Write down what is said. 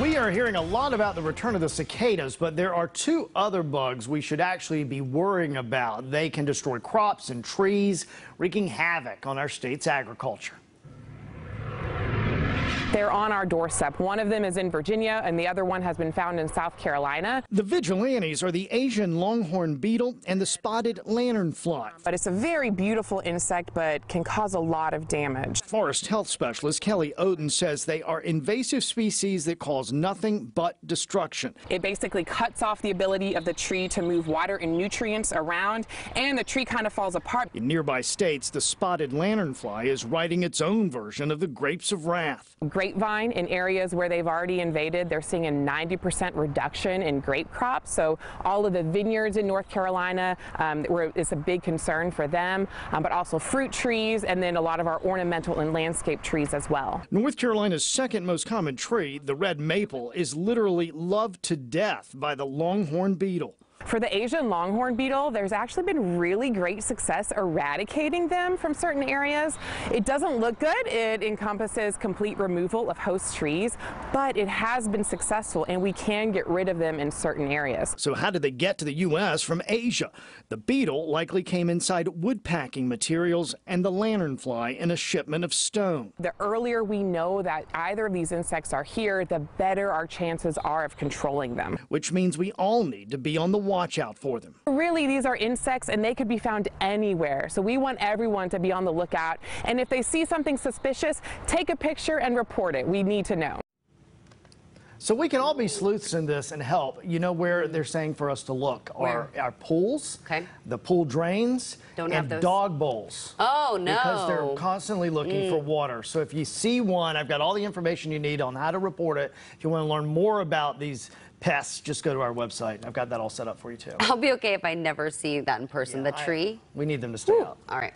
We are hearing a lot about the return of the cicadas, but there are two other bugs we should actually be worrying about. They can destroy crops and trees, wreaking havoc on our state's agriculture. They're on our doorstep. One of them is in Virginia, and the other one has been found in South Carolina. The vigilantes are the Asian longhorn beetle and the spotted lanternfly. But it's a very beautiful insect, but can cause a lot of damage. Forest health specialist Kelly Oden says they are invasive species that cause nothing but destruction. It basically cuts off the ability of the tree to move water and nutrients around, and the tree kind of falls apart. In nearby states, the spotted lanternfly is writing its own version of the grapes of wrath grapevine in areas where they've already invaded. They're seeing a 90% reduction in grape crops. So all of the vineyards in North Carolina um, is a big concern for them, um, but also fruit trees and then a lot of our ornamental and landscape trees as well. North Carolina's second most common tree, the red maple, is literally loved to death by the longhorn beetle. For the Asian longhorn beetle, there's actually been really great success eradicating them from certain areas. It doesn't look good. It encompasses complete removal of host trees, but it has been successful and we can get rid of them in certain areas. So how did they get to the U.S. from Asia? The beetle likely came inside woodpacking materials and the lanternfly in a shipment of stone. The earlier we know that either of these insects are here, the better our chances are of controlling them. Which means we all need to be on the watch out for them. Really, these are insects and they could be found anywhere. So we want everyone to be on the lookout. And if they see something suspicious, take a picture and report it. We need to know. So we can all be sleuths in this and help. You know where they're saying for us to look are where? our pools, okay. the pool drains, Don't and dog bowls. Oh, no. Because they're constantly looking mm. for water. So if you see one, I've got all the information you need on how to report it. If you want to learn more about these pests, just go to our website. I've got that all set up for you, too. I'll be okay if I never see that in person. Yeah, the tree? I, we need them to stay Ooh. out. All right.